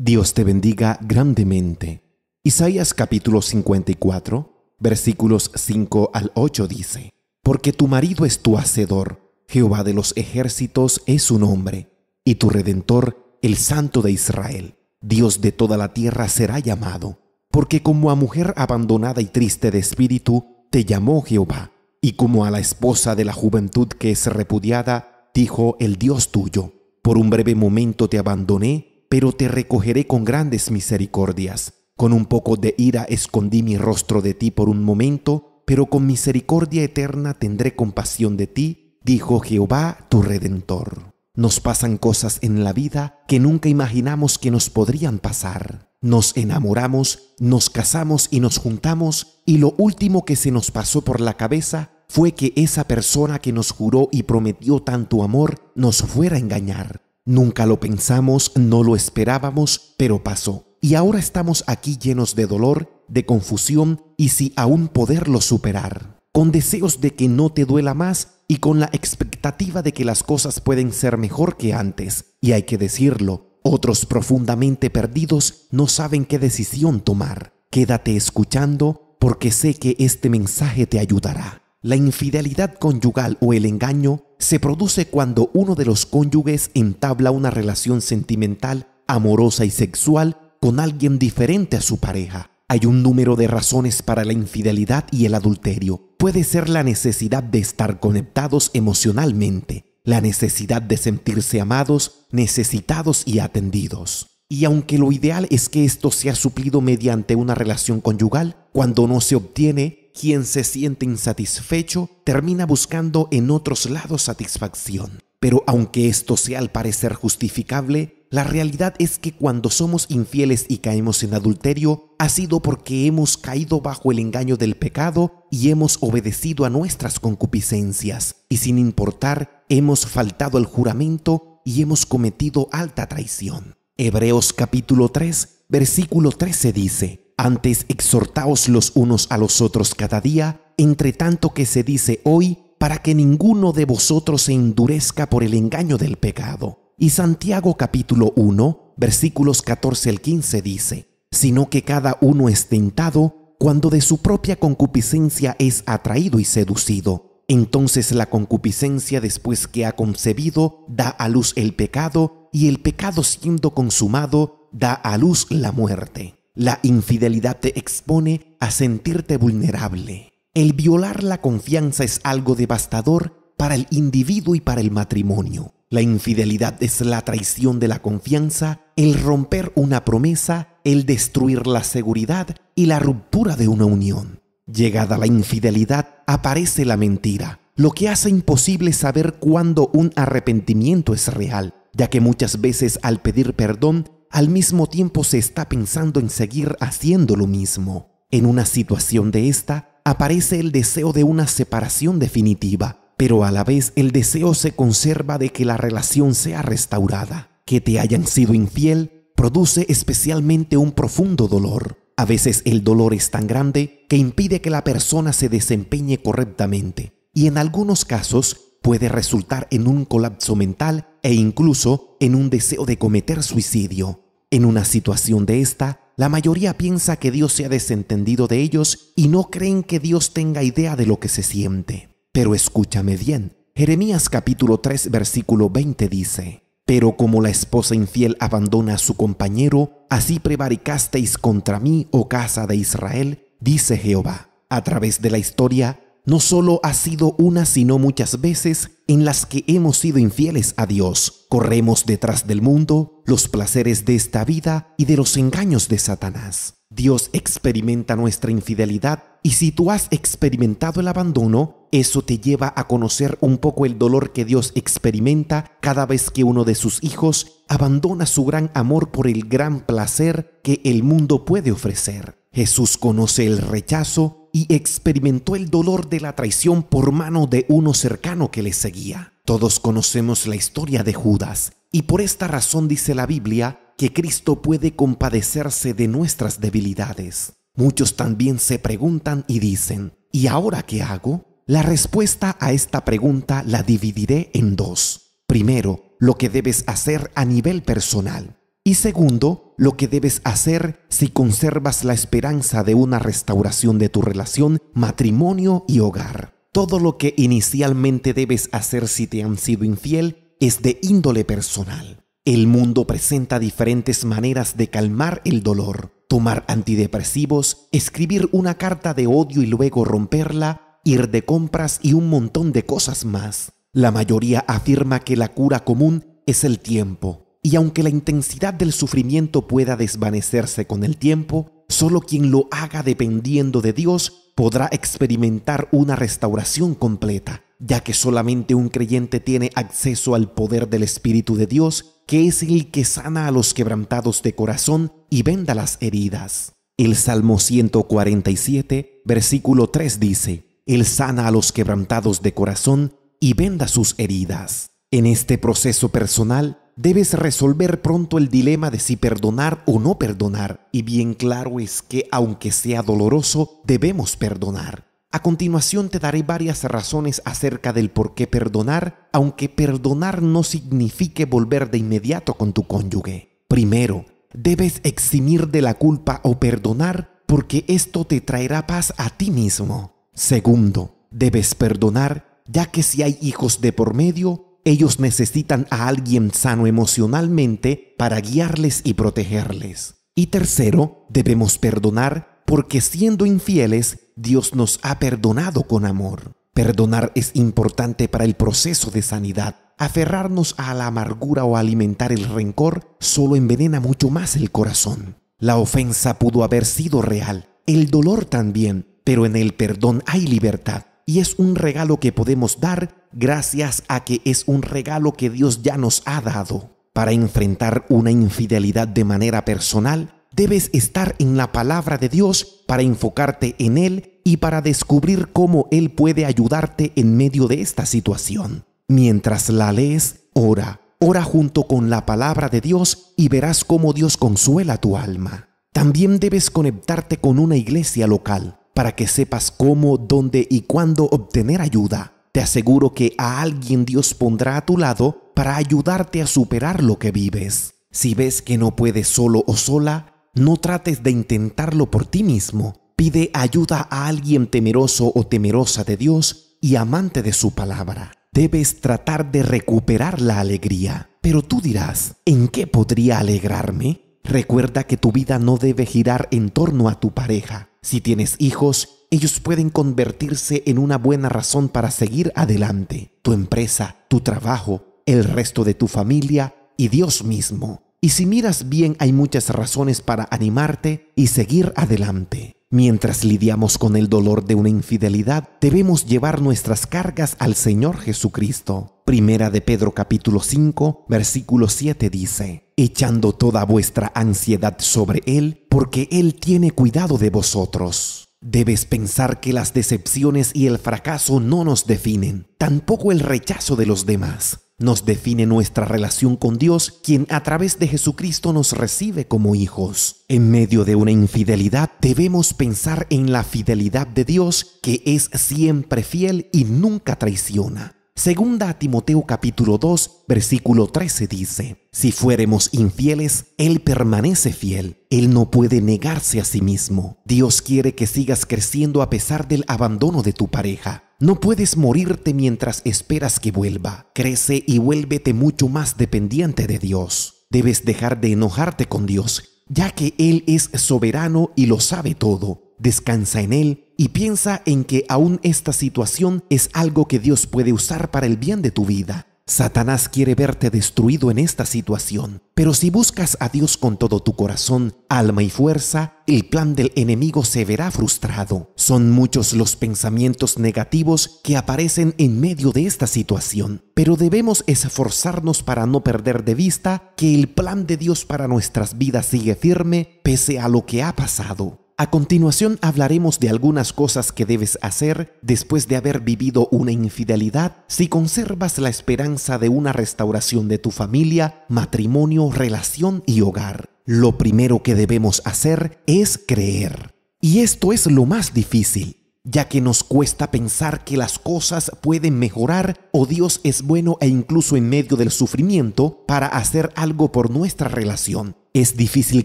Dios te bendiga grandemente. Isaías capítulo 54, versículos 5 al 8 dice, Porque tu marido es tu hacedor, Jehová de los ejércitos es su nombre, y tu redentor, el Santo de Israel, Dios de toda la tierra será llamado, porque como a mujer abandonada y triste de espíritu, te llamó Jehová y como a la esposa de la juventud que es repudiada, dijo el Dios tuyo, por un breve momento te abandoné, pero te recogeré con grandes misericordias. Con un poco de ira escondí mi rostro de ti por un momento, pero con misericordia eterna tendré compasión de ti, dijo Jehová tu Redentor. Nos pasan cosas en la vida que nunca imaginamos que nos podrían pasar. Nos enamoramos, nos casamos y nos juntamos y lo último que se nos pasó por la cabeza fue que esa persona que nos juró y prometió tanto amor nos fuera a engañar. Nunca lo pensamos, no lo esperábamos, pero pasó. Y ahora estamos aquí llenos de dolor, de confusión y si aún poderlo superar. Con deseos de que no te duela más y con la expectativa de que las cosas pueden ser mejor que antes. Y hay que decirlo, otros profundamente perdidos no saben qué decisión tomar. Quédate escuchando porque sé que este mensaje te ayudará. La infidelidad conyugal o el engaño se produce cuando uno de los cónyuges entabla una relación sentimental, amorosa y sexual con alguien diferente a su pareja. Hay un número de razones para la infidelidad y el adulterio. Puede ser la necesidad de estar conectados emocionalmente, la necesidad de sentirse amados, necesitados y atendidos. Y aunque lo ideal es que esto sea suplido mediante una relación conyugal, cuando no se obtiene, quien se siente insatisfecho termina buscando en otros lados satisfacción. Pero aunque esto sea al parecer justificable, la realidad es que cuando somos infieles y caemos en adulterio, ha sido porque hemos caído bajo el engaño del pecado y hemos obedecido a nuestras concupiscencias, y sin importar, hemos faltado al juramento y hemos cometido alta traición. Hebreos capítulo 3, versículo 13 dice, Antes exhortaos los unos a los otros cada día, entre tanto que se dice hoy, para que ninguno de vosotros se endurezca por el engaño del pecado y Santiago capítulo 1, versículos 14 al 15 dice, sino que cada uno es tentado cuando de su propia concupiscencia es atraído y seducido. Entonces la concupiscencia después que ha concebido da a luz el pecado y el pecado siendo consumado da a luz la muerte. La infidelidad te expone a sentirte vulnerable. El violar la confianza es algo devastador para el individuo y para el matrimonio. La infidelidad es la traición de la confianza, el romper una promesa, el destruir la seguridad y la ruptura de una unión. Llegada la infidelidad, aparece la mentira, lo que hace imposible saber cuándo un arrepentimiento es real, ya que muchas veces al pedir perdón, al mismo tiempo se está pensando en seguir haciendo lo mismo. En una situación de esta, aparece el deseo de una separación definitiva, pero a la vez el deseo se conserva de que la relación sea restaurada. Que te hayan sido infiel produce especialmente un profundo dolor. A veces el dolor es tan grande que impide que la persona se desempeñe correctamente y en algunos casos puede resultar en un colapso mental e incluso en un deseo de cometer suicidio. En una situación de esta, la mayoría piensa que Dios se ha desentendido de ellos y no creen que Dios tenga idea de lo que se siente. Pero escúchame bien, Jeremías capítulo 3 versículo 20 dice, Pero como la esposa infiel abandona a su compañero, así prevaricasteis contra mí, oh casa de Israel, dice Jehová. A través de la historia, no solo ha sido una, sino muchas veces en las que hemos sido infieles a Dios. Corremos detrás del mundo, los placeres de esta vida y de los engaños de Satanás. Dios experimenta nuestra infidelidad y si tú has experimentado el abandono, eso te lleva a conocer un poco el dolor que Dios experimenta cada vez que uno de sus hijos abandona su gran amor por el gran placer que el mundo puede ofrecer. Jesús conoce el rechazo y experimentó el dolor de la traición por mano de uno cercano que le seguía. Todos conocemos la historia de Judas, y por esta razón dice la Biblia que Cristo puede compadecerse de nuestras debilidades. Muchos también se preguntan y dicen, ¿y ahora qué hago? La respuesta a esta pregunta la dividiré en dos. Primero, lo que debes hacer a nivel personal. Y segundo, lo que debes hacer si conservas la esperanza de una restauración de tu relación, matrimonio y hogar. Todo lo que inicialmente debes hacer si te han sido infiel es de índole personal. El mundo presenta diferentes maneras de calmar el dolor, tomar antidepresivos, escribir una carta de odio y luego romperla, ir de compras y un montón de cosas más. La mayoría afirma que la cura común es el tiempo, y aunque la intensidad del sufrimiento pueda desvanecerse con el tiempo, solo quien lo haga dependiendo de Dios podrá experimentar una restauración completa, ya que solamente un creyente tiene acceso al poder del Espíritu de Dios que es el que sana a los quebrantados de corazón y venda las heridas. El Salmo 147, versículo 3 dice, Él sana a los quebrantados de corazón y venda sus heridas. En este proceso personal, debes resolver pronto el dilema de si perdonar o no perdonar, y bien claro es que, aunque sea doloroso, debemos perdonar. A continuación te daré varias razones acerca del por qué perdonar, aunque perdonar no signifique volver de inmediato con tu cónyuge. Primero, debes eximir de la culpa o perdonar porque esto te traerá paz a ti mismo. Segundo, debes perdonar ya que si hay hijos de por medio, ellos necesitan a alguien sano emocionalmente para guiarles y protegerles. Y tercero, debemos perdonar porque siendo infieles Dios nos ha perdonado con amor. Perdonar es importante para el proceso de sanidad. Aferrarnos a la amargura o alimentar el rencor solo envenena mucho más el corazón. La ofensa pudo haber sido real, el dolor también, pero en el perdón hay libertad y es un regalo que podemos dar gracias a que es un regalo que Dios ya nos ha dado. Para enfrentar una infidelidad de manera personal, Debes estar en la palabra de Dios para enfocarte en Él y para descubrir cómo Él puede ayudarte en medio de esta situación. Mientras la lees, ora. Ora junto con la palabra de Dios y verás cómo Dios consuela tu alma. También debes conectarte con una iglesia local para que sepas cómo, dónde y cuándo obtener ayuda. Te aseguro que a alguien Dios pondrá a tu lado para ayudarte a superar lo que vives. Si ves que no puedes solo o sola, no trates de intentarlo por ti mismo. Pide ayuda a alguien temeroso o temerosa de Dios y amante de su palabra. Debes tratar de recuperar la alegría. Pero tú dirás, ¿en qué podría alegrarme? Recuerda que tu vida no debe girar en torno a tu pareja. Si tienes hijos, ellos pueden convertirse en una buena razón para seguir adelante. Tu empresa, tu trabajo, el resto de tu familia y Dios mismo. Y si miras bien, hay muchas razones para animarte y seguir adelante. Mientras lidiamos con el dolor de una infidelidad, debemos llevar nuestras cargas al Señor Jesucristo. Primera de Pedro capítulo 5, versículo 7 dice, Echando toda vuestra ansiedad sobre Él, porque Él tiene cuidado de vosotros. Debes pensar que las decepciones y el fracaso no nos definen, tampoco el rechazo de los demás. Nos define nuestra relación con Dios, quien a través de Jesucristo nos recibe como hijos. En medio de una infidelidad debemos pensar en la fidelidad de Dios, que es siempre fiel y nunca traiciona. Segunda Timoteo capítulo 2, versículo 13 dice, Si fuéremos infieles, Él permanece fiel, Él no puede negarse a sí mismo. Dios quiere que sigas creciendo a pesar del abandono de tu pareja. No puedes morirte mientras esperas que vuelva. Crece y vuélvete mucho más dependiente de Dios. Debes dejar de enojarte con Dios, ya que Él es soberano y lo sabe todo. Descansa en Él y piensa en que aún esta situación es algo que Dios puede usar para el bien de tu vida. Satanás quiere verte destruido en esta situación, pero si buscas a Dios con todo tu corazón, alma y fuerza, el plan del enemigo se verá frustrado. Son muchos los pensamientos negativos que aparecen en medio de esta situación, pero debemos esforzarnos para no perder de vista que el plan de Dios para nuestras vidas sigue firme pese a lo que ha pasado. A continuación hablaremos de algunas cosas que debes hacer después de haber vivido una infidelidad si conservas la esperanza de una restauración de tu familia, matrimonio, relación y hogar. Lo primero que debemos hacer es creer. Y esto es lo más difícil, ya que nos cuesta pensar que las cosas pueden mejorar o Dios es bueno e incluso en medio del sufrimiento para hacer algo por nuestra relación. Es difícil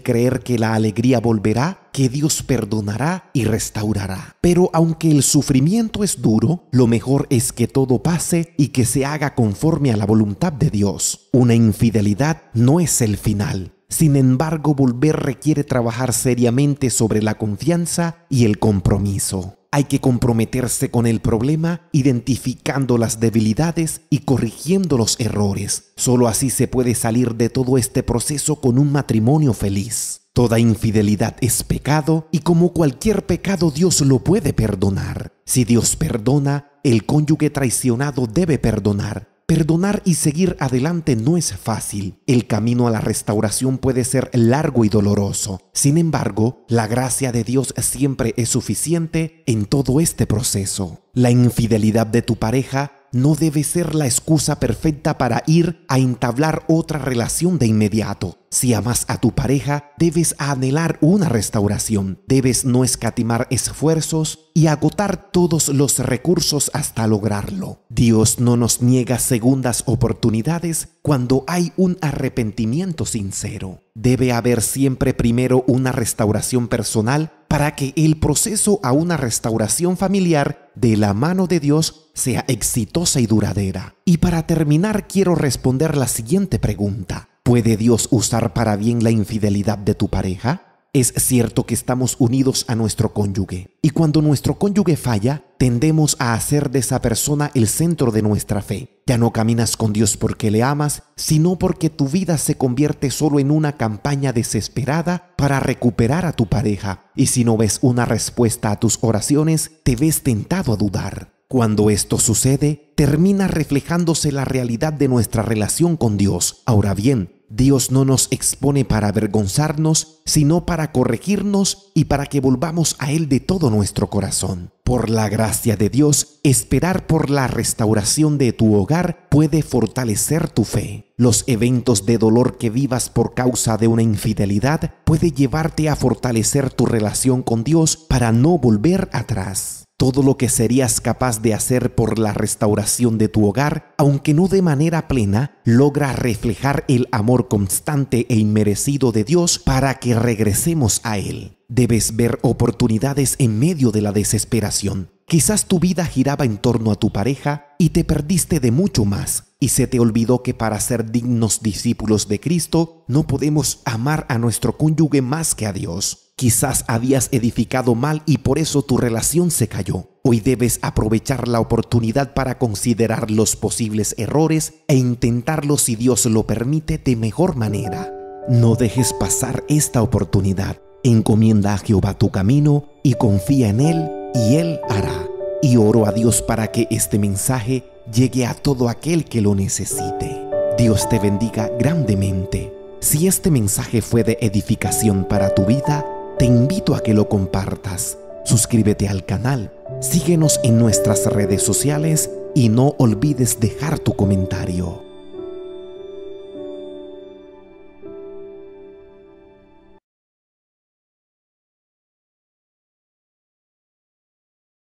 creer que la alegría volverá, que Dios perdonará y restaurará. Pero aunque el sufrimiento es duro, lo mejor es que todo pase y que se haga conforme a la voluntad de Dios. Una infidelidad no es el final. Sin embargo, volver requiere trabajar seriamente sobre la confianza y el compromiso. Hay que comprometerse con el problema identificando las debilidades y corrigiendo los errores. Solo así se puede salir de todo este proceso con un matrimonio feliz. Toda infidelidad es pecado y como cualquier pecado Dios lo puede perdonar. Si Dios perdona, el cónyuge traicionado debe perdonar Perdonar y seguir adelante no es fácil. El camino a la restauración puede ser largo y doloroso. Sin embargo, la gracia de Dios siempre es suficiente en todo este proceso. La infidelidad de tu pareja no debe ser la excusa perfecta para ir a entablar otra relación de inmediato. Si amas a tu pareja, debes anhelar una restauración, debes no escatimar esfuerzos y agotar todos los recursos hasta lograrlo. Dios no nos niega segundas oportunidades cuando hay un arrepentimiento sincero. Debe haber siempre primero una restauración personal para que el proceso a una restauración familiar de la mano de Dios sea exitosa y duradera. Y para terminar quiero responder la siguiente pregunta. ¿Puede Dios usar para bien la infidelidad de tu pareja? Es cierto que estamos unidos a nuestro cónyuge y cuando nuestro cónyuge falla, tendemos a hacer de esa persona el centro de nuestra fe. Ya no caminas con Dios porque le amas, sino porque tu vida se convierte solo en una campaña desesperada para recuperar a tu pareja. Y si no ves una respuesta a tus oraciones, te ves tentado a dudar. Cuando esto sucede, termina reflejándose la realidad de nuestra relación con Dios. Ahora bien, Dios no nos expone para avergonzarnos, sino para corregirnos y para que volvamos a Él de todo nuestro corazón. Por la gracia de Dios, esperar por la restauración de tu hogar puede fortalecer tu fe. Los eventos de dolor que vivas por causa de una infidelidad puede llevarte a fortalecer tu relación con Dios para no volver atrás todo lo que serías capaz de hacer por la restauración de tu hogar, aunque no de manera plena, logra reflejar el amor constante e inmerecido de Dios para que regresemos a Él. Debes ver oportunidades en medio de la desesperación. Quizás tu vida giraba en torno a tu pareja y te perdiste de mucho más, y se te olvidó que para ser dignos discípulos de Cristo no podemos amar a nuestro cónyuge más que a Dios. Quizás habías edificado mal y por eso tu relación se cayó. Hoy debes aprovechar la oportunidad para considerar los posibles errores e intentarlos si Dios lo permite de mejor manera. No dejes pasar esta oportunidad. Encomienda a Jehová tu camino y confía en Él y Él hará. Y oro a Dios para que este mensaje llegue a todo aquel que lo necesite. Dios te bendiga grandemente. Si este mensaje fue de edificación para tu vida, te invito a que lo compartas. Suscríbete al canal, síguenos en nuestras redes sociales y no olvides dejar tu comentario.